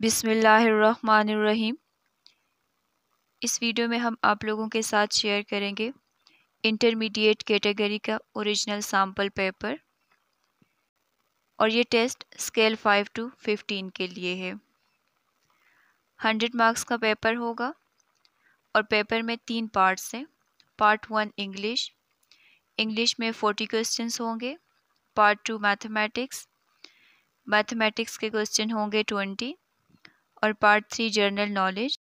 बिसमीम इस वीडियो में हम आप लोगों के साथ शेयर करेंगे इंटरमीडिएट कैटेगरी का ओरिजिनल सैम्पल पेपर और ये test scale five to fifteen के लिए है हंड्रेड मार्क्स का पेपर होगा और पेपर में तीन पार्ट्स हैं पार्ट वन इंग्लिश इंग्लिश में फोर्टी क्वेश्चंस होंगे पार्ट टू मैथमेटिक्स मैथमेटिक्स के क्वेश्चन होंगे ट्वेंटी और part three general knowledge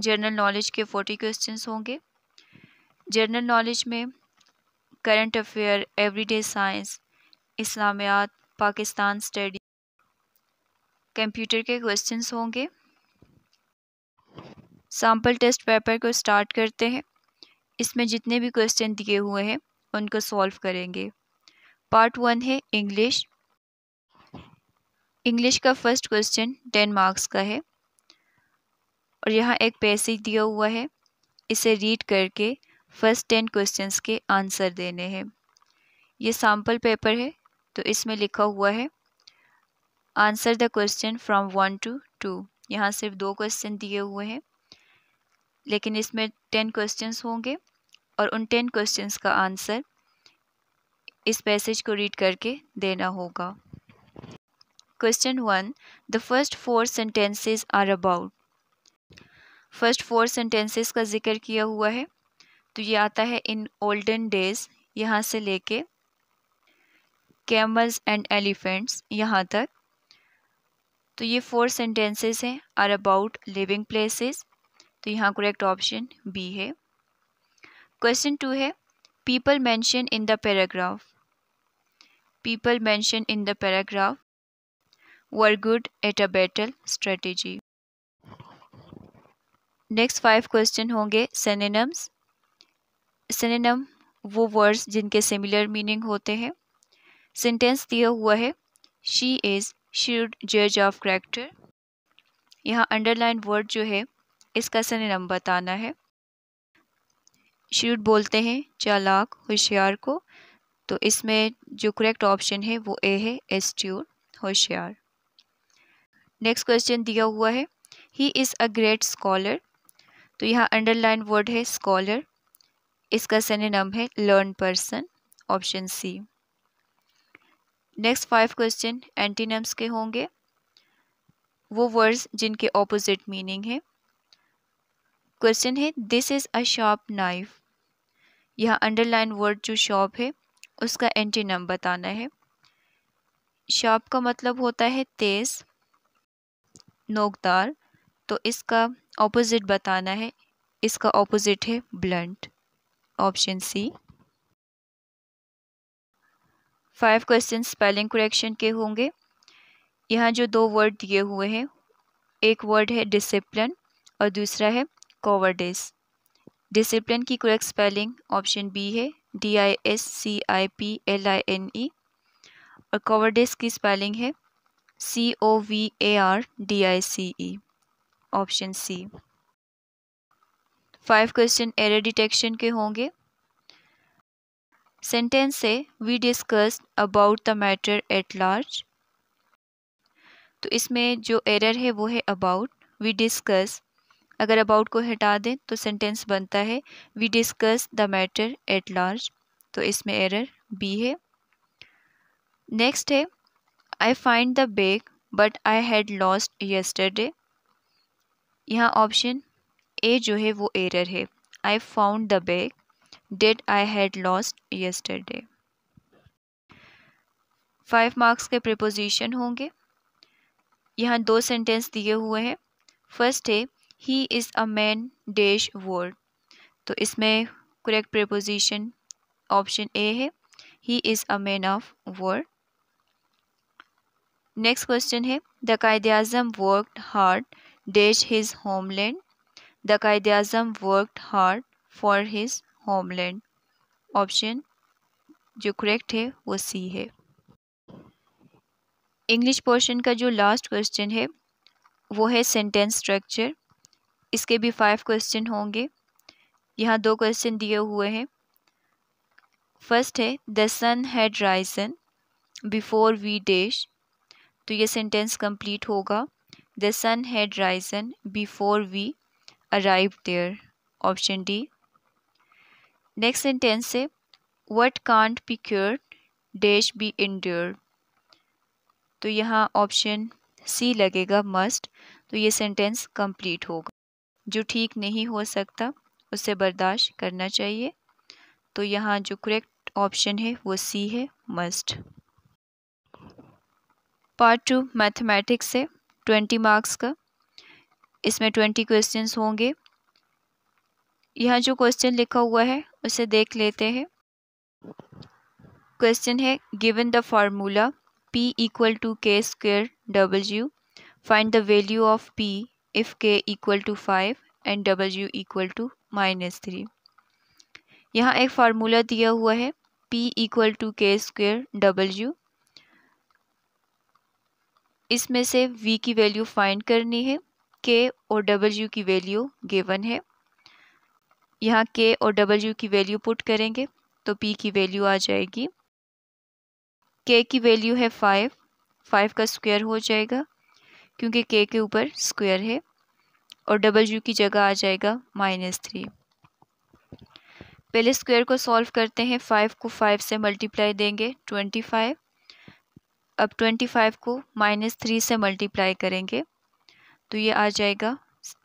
general knowledge के फोर्टी क्वेश्चन होंगे जर्नल नॉलेज में करंट अफेयर एवरीडे साइंस इस्लामियात पाकिस्तान स्टडी कंप्यूटर के क्वेश्चंस होंगे सैम्पल टेस्ट पेपर को स्टार्ट करते हैं इसमें जितने भी क्वेश्चन दिए हुए हैं उनको सॉल्व करेंगे पार्ट वन है इंग्लिश इंग्लिश का फर्स्ट क्वेश्चन टेन मार्क्स का है और यहाँ एक पैसेज दिया हुआ है इसे रीड करके फर्स्ट टेन क्वेश्चंस के आंसर देने हैं ये सैम्पल पेपर है तो इसमें लिखा हुआ है answer the question from one to two यहाँ सिर्फ दो क्वेश्चन दिए हुए हैं लेकिन इसमें टेन क्वेश्चंस होंगे और उन टेन क्वेश्चंस का आंसर इस पैसेज को रीड करके देना होगा question one the first four sentences are about first four sentences का जिक्र किया हुआ है तो ये आता है इन ओल्डन डेज यहाँ से लेके कैमल्स एंड एलिफेंट्स यहाँ तक तो ये फोर सेंटेंसेस हैं आर अबाउट लिविंग प्लेसेस तो यहाँ करेक्ट ऑप्शन बी है क्वेश्चन टू है people mention in the paragraph people mention in the paragraph were good at a battle strategy. Next five question होंगे synonyms. Synonym वो words जिनके similar meaning होते हैं sentence दिया हुआ है शी इज़ शुड जज ऑफ character. यहाँ अंडरलाइन वर्ड जो है इसका synonym बताना है शूट बोलते हैं चालाक होशियार को तो इसमें जो करेक्ट ऑप्शन है वो ए है एस्ट्योर होशियार नेक्स्ट क्वेश्चन दिया हुआ है he is a great scholar तो यहाँ अंडरलाइन वर्ड है स्कॉलर इसका सेनेम है learn person option C next five question antonyms के होंगे वो वर्ड्स जिनके ऑपोजिट मीनिंग है क्वेश्चन है this is a sharp knife यहाँ अंडरलाइन वर्ड जो शॉप है उसका एंटीनम बताना है शॉप का मतलब होता है तेज़ नोकदार तो इसका ऑपोजिट बताना है इसका ऑपोजिट है blunt option C five question spelling correction के होंगे यहाँ जो दो वर्ड दिए हुए हैं एक वर्ड है डिसिप्लिन और दूसरा है कॉवर्डिस डिसिप्लिन की करेक्ट स्पेलिंग ऑप्शन बी है D I S C I P L I N E और कॉवर्डिस की स्पेलिंग है C O V A R D I C E option C five question error detection के होंगे sentence से we discuss about the matter at large तो इसमें जो error है वो है अबाउट वी डिस्कस अगर अबाउट को हटा दें तो सेंटेंस बनता है we discuss the matter at large तो इसमें एरर बी है नेक्स्ट है I find the bag but I had lost yesterday यहाँ ऑप्शन ए जो है वो एरर है I found the bag that I had lost yesterday five marks के प्रपोजिशन होंगे यहाँ दो सेंटेंस दिए हुए हैं फर्स्ट है he is a man dash word तो इसमें करेक्ट प्रपोजिशन ऑप्शन ए है he is a man of word next question है the Quaid Azam worked hard dash his homeland the Quaid Azam worked hard for his homeland option जो correct है वो C है English portion का जो लास्ट क्वेश्चन है वो है सेंटेंस स्ट्रक्चर इसके भी फाइव क्वेश्चन होंगे यहाँ दो क्वेश्चन दिए हुए हैं फर्स्ट है the sun had risen before we dash तो ये सेंटेंस कंप्लीट होगा the sun had risen before we arrive there option D next sentence है what can't be cure dash be endure तो यहाँ ऑप्शन सी लगेगा must तो ये sentence complete होगा जो ठीक नहीं हो सकता उसे बर्दाश्त करना चाहिए तो यहाँ जो करेक्ट ऑप्शन है वो सी है मस्ट पार्ट टू मैथमेटिक्स है ट्वेंटी मार्क्स का इसमें ट्वेंटी क्वेश्चन होंगे यहाँ जो क्वेश्चन लिखा हुआ है उसे देख लेते हैं क्वेश्चन है given the formula p equal to K square W find the value of p if k equal to five and U equal to minus three यहाँ एक फार्मूला दिया हुआ है p equal to K square W इसमें से v की value find करनी है k और w की वैल्यू गिवन है यहाँ k और w की वैल्यू पुट करेंगे तो p की वैल्यू आ जाएगी k की वैल्यू है फाइव फाइव का स्क्वायर हो जाएगा क्योंकि k के ऊपर स्क्वायर है और w की जगह आ जाएगा माइनस थ्री पहले स्क्वायर को सॉल्व करते हैं फाइव को फाइव से मल्टीप्लाई देंगे ट्वेंटी फाइव अब ट्वेंटी फाइव को माइनस थ्री से मल्टीप्लाई करेंगे तो ये आ जाएगा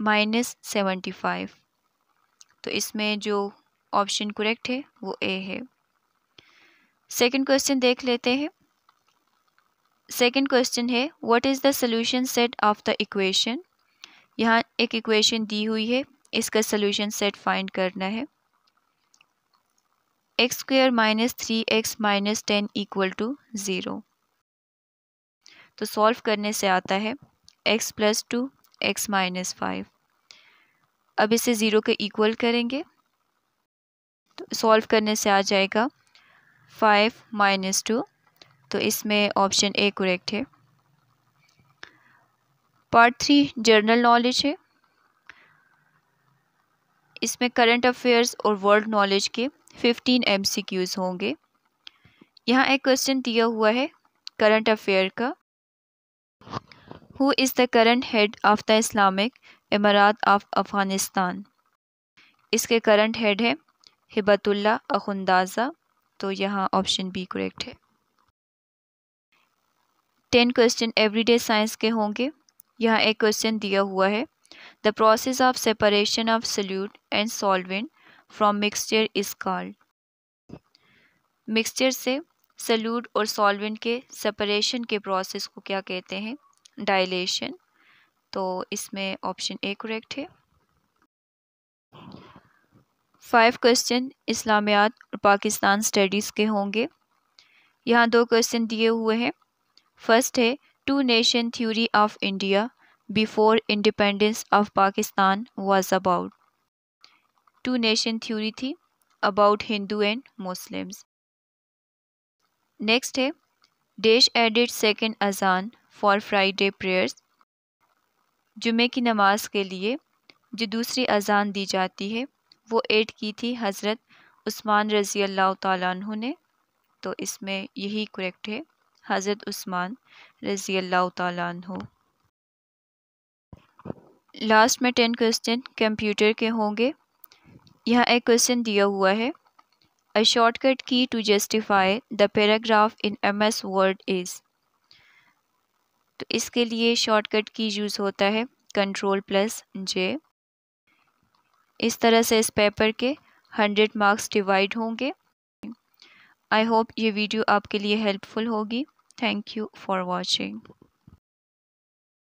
माइनस सेवेंटी फाइव तो इसमें जो ऑप्शन करेक्ट है वो ए है सेकंड क्वेश्चन देख लेते हैं सेकंड क्वेश्चन है what is the solution set of the equation यहाँ एक इक्वेशन दी हुई है इसका सोल्यूशन सेट फाइंड करना है X square minus three X minus ten equal to zero तो सॉल्व करने से आता है x plus two X minus five अब इसे ज़ीरो के इक्वल करेंगे तो सॉल्व करने से आ जाएगा फाइव माइनस टू तो इसमें ऑप्शन ए करेक्ट है पार्ट थ्री जर्नल नॉलेज है इसमें करंट अफेयर्स और वर्ल्ड नॉलेज के फिफ्टीन एमसीक्यूज होंगे यहाँ एक क्वेश्चन दिया हुआ है करंट अफेयर का who is the current head of the Islamic Emirate of Afghanistan इसके करंट हेड है हिबतुल्ला अखुंदाजा तो यहाँ ऑप्शन बी करेक्ट है टेन क्वेश्चन एवरीडे साइंस के होंगे यहाँ एक क्वेश्चन दिया हुआ है the process of separation of solute and solvent from mixture is called mixture से सल्यूट और सॉल्वेंट के सेपरेशन के प्रोसेस को क्या कहते हैं डायलेशन तो इसमें ऑप्शन ए करेक्ट है फाइव क्वेश्चन इस्लामियात और पाकिस्तान स्टडीज़ के होंगे यहाँ दो क्वेश्चन दिए हुए हैं फर्स्ट है two nation theory of India before independence of Pakistan was about two nation theory थी about Hindu and Muslims next है dash added second azan for Friday prayers जुमे की नमाज के लिए जो दूसरी अजान दी जाती है वो एड की थी हज़रत उस्मान रज़ी अल्लाह तु ने तो इसमें यही करेक्ट है हज़रत उस्मान रज़ी अल्लाह तु लास्ट में टेन क्वेश्चन कंप्यूटर के होंगे यहाँ एक क्वेश्चन दिया हुआ है A shortcut key to justify the paragraph in MS Word is तो इसके लिए शॉर्टकट की यूज़ होता है कंट्रोल प्लस जे इस तरह से इस पेपर के हंड्रेड मार्क्स डिवाइड होंगे आई होप ये वीडियो आपके लिए हेल्पफुल होगी थैंक यू फॉर वॉचिंग